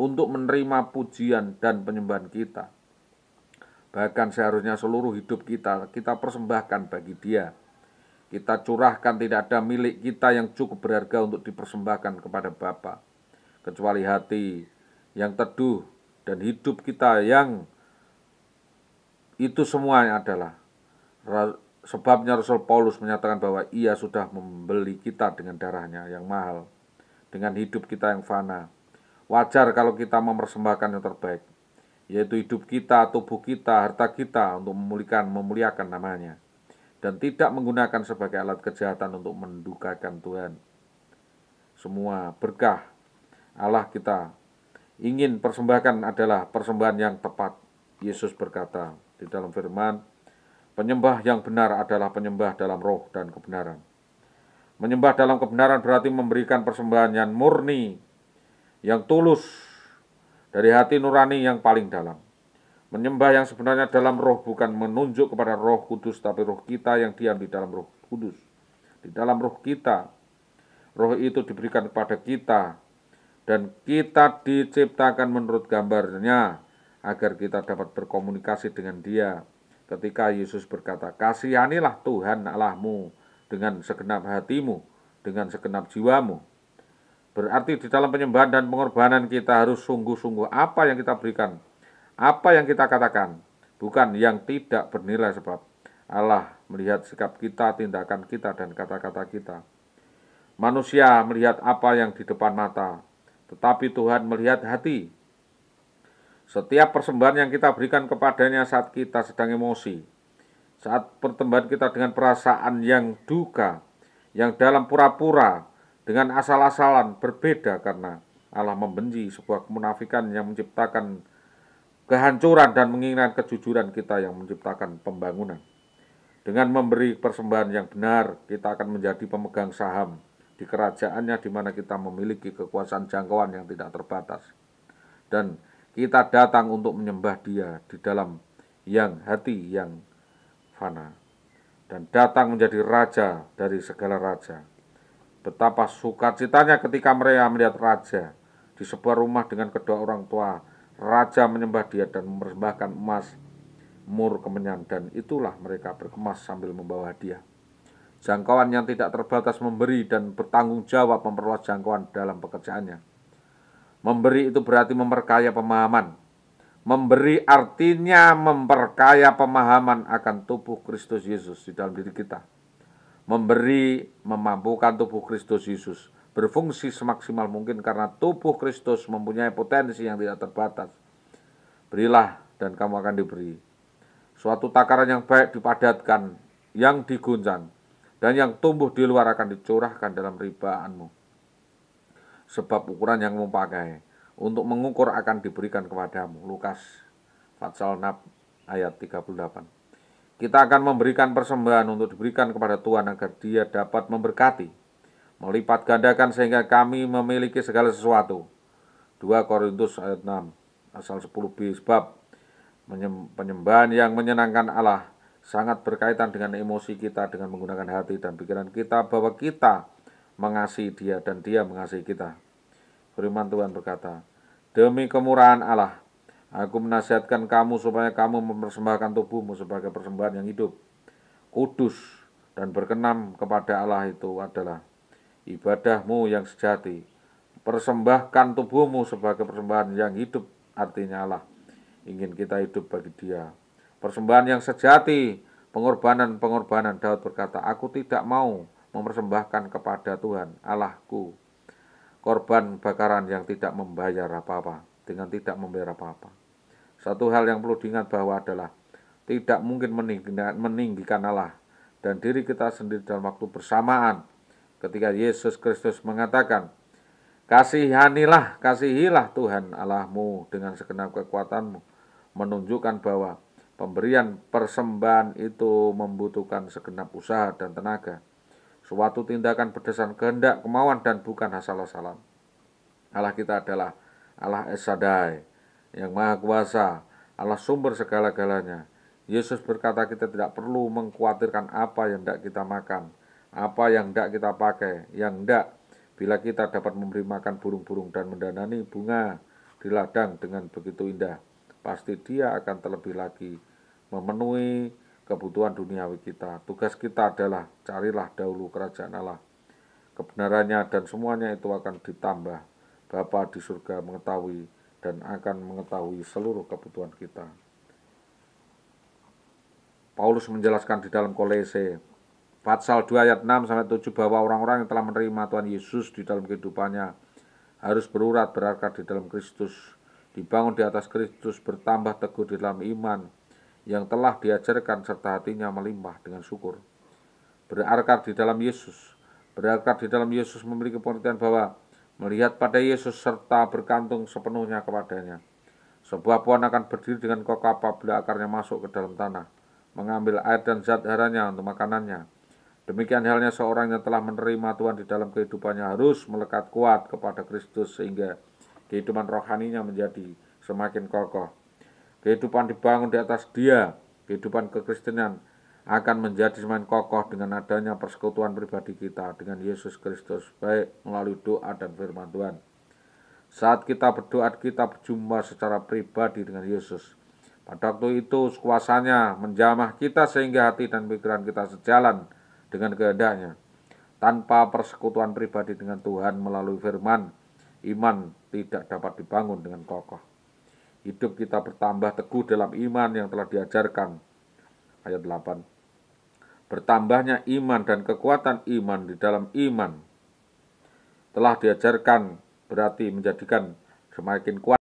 untuk menerima pujian dan penyembahan kita. Bahkan seharusnya seluruh hidup kita, kita persembahkan bagi Dia. Kita curahkan tidak ada milik kita yang cukup berharga untuk dipersembahkan kepada Bapa, kecuali hati yang teduh dan hidup kita yang itu semuanya adalah sebabnya Rasul Paulus menyatakan bahwa ia sudah membeli kita dengan darahnya yang mahal, dengan hidup kita yang fana, Wajar kalau kita mempersembahkan yang terbaik, yaitu hidup kita, tubuh kita, harta kita untuk memulihkan, memuliakan namanya. Dan tidak menggunakan sebagai alat kejahatan untuk mendukakan Tuhan. Semua berkah Allah kita ingin persembahkan adalah persembahan yang tepat. Yesus berkata di dalam firman, penyembah yang benar adalah penyembah dalam roh dan kebenaran. Menyembah dalam kebenaran berarti memberikan persembahan yang murni yang tulus dari hati nurani yang paling dalam. Menyembah yang sebenarnya dalam roh bukan menunjuk kepada roh kudus, tapi roh kita yang diam di dalam roh kudus. Di dalam roh kita, roh itu diberikan kepada kita, dan kita diciptakan menurut gambarnya, agar kita dapat berkomunikasi dengan dia. Ketika Yesus berkata, kasihanilah Tuhan Allahmu dengan segenap hatimu, dengan segenap jiwamu, Berarti di dalam penyembahan dan pengorbanan kita harus sungguh-sungguh apa yang kita berikan, apa yang kita katakan, bukan yang tidak bernilai sebab Allah melihat sikap kita, tindakan kita, dan kata-kata kita. Manusia melihat apa yang di depan mata, tetapi Tuhan melihat hati. Setiap persembahan yang kita berikan kepadanya saat kita sedang emosi, saat pertemuan kita dengan perasaan yang duka, yang dalam pura-pura, dengan asal-asalan berbeda karena Allah membenci sebuah kemunafikan yang menciptakan kehancuran dan menginginkan kejujuran kita yang menciptakan pembangunan. Dengan memberi persembahan yang benar, kita akan menjadi pemegang saham di kerajaannya di mana kita memiliki kekuasaan jangkauan yang tidak terbatas. Dan kita datang untuk menyembah dia di dalam yang hati yang fana dan datang menjadi raja dari segala raja. Betapa sukacitanya ketika mereka melihat raja di sebuah rumah dengan kedua orang tua. Raja menyembah dia dan mempersembahkan emas, mur, kemenyan, dan itulah mereka berkemas sambil membawa dia. Jangkauan yang tidak terbatas memberi dan bertanggung jawab memperluas jangkauan dalam pekerjaannya. Memberi itu berarti memperkaya pemahaman. Memberi artinya memperkaya pemahaman akan tubuh Kristus Yesus di dalam diri kita memberi memampukan tubuh Kristus Yesus berfungsi semaksimal mungkin karena tubuh Kristus mempunyai potensi yang tidak terbatas. Berilah dan kamu akan diberi. Suatu takaran yang baik dipadatkan, yang diguncang, dan yang tumbuh di luar akan dicurahkan dalam ribaanmu. Sebab ukuran yang kamu pakai untuk mengukur akan diberikan kepadamu. Lukas, Fatsal Nab, ayat 38. Kita akan memberikan persembahan untuk diberikan kepada Tuhan agar dia dapat memberkati, melipat gandakan sehingga kami memiliki segala sesuatu. 2 Korintus ayat 6 asal 10b sebab penyembahan yang menyenangkan Allah sangat berkaitan dengan emosi kita dengan menggunakan hati dan pikiran kita bahwa kita mengasihi dia dan dia mengasihi kita. Firman Tuhan berkata, Demi kemurahan Allah, Aku menasihatkan kamu supaya kamu mempersembahkan tubuhmu sebagai persembahan yang hidup, kudus, dan berkenan kepada Allah itu adalah ibadahmu yang sejati. Persembahkan tubuhmu sebagai persembahan yang hidup, artinya Allah ingin kita hidup bagi dia. Persembahan yang sejati, pengorbanan-pengorbanan, Daud berkata, aku tidak mau mempersembahkan kepada Tuhan Allahku korban bakaran yang tidak membayar apa-apa, dengan tidak membayar apa-apa. Satu hal yang perlu diingat bahwa adalah tidak mungkin meninggikan Allah dan diri kita sendiri dalam waktu bersamaan. Ketika Yesus Kristus mengatakan, Kasihanilah, kasihilah Tuhan Allahmu dengan segenap kekuatanmu, menunjukkan bahwa pemberian persembahan itu membutuhkan segenap usaha dan tenaga. Suatu tindakan berdasarkan kehendak, kemauan, dan bukan asal-asalan. Allah kita adalah Allah Es yang maha kuasa, Allah sumber segala-galanya. Yesus berkata kita tidak perlu mengkhawatirkan apa yang tidak kita makan, apa yang tidak kita pakai, yang tidak bila kita dapat memberi makan burung-burung dan mendanani bunga di ladang dengan begitu indah, pasti dia akan terlebih lagi memenuhi kebutuhan duniawi kita. Tugas kita adalah carilah dahulu kerajaan Allah, kebenarannya dan semuanya itu akan ditambah. Bapa di surga mengetahui dan akan mengetahui seluruh kebutuhan kita. Paulus menjelaskan di dalam Kolese pasal 2 ayat 6 sampai 7 bahwa orang-orang yang telah menerima Tuhan Yesus di dalam kehidupannya harus berurat berakar di dalam Kristus, dibangun di atas Kristus, bertambah teguh di dalam iman yang telah diajarkan serta hatinya melimpah dengan syukur. Berakar di dalam Yesus, berakar di dalam Yesus memiliki pengertian bahwa melihat pada Yesus serta bergantung sepenuhnya kepadanya. Sebuah pohon akan berdiri dengan kokoh apabila akarnya masuk ke dalam tanah, mengambil air dan zat haranya untuk makanannya. Demikian halnya seorang yang telah menerima Tuhan di dalam kehidupannya harus melekat kuat kepada Kristus sehingga kehidupan rohaninya menjadi semakin kokoh. Kehidupan dibangun di atas dia, kehidupan kekristenan akan menjadi semakin kokoh dengan adanya persekutuan pribadi kita dengan Yesus Kristus, baik melalui doa dan firman Tuhan. Saat kita berdoa, kita berjumpa secara pribadi dengan Yesus. Pada waktu itu, kuasanya menjamah kita sehingga hati dan pikiran kita sejalan dengan kehendaknya. Tanpa persekutuan pribadi dengan Tuhan melalui firman, iman tidak dapat dibangun dengan kokoh. Hidup kita bertambah teguh dalam iman yang telah diajarkan ayat 8. Bertambahnya iman dan kekuatan iman di dalam iman telah diajarkan berarti menjadikan semakin kuat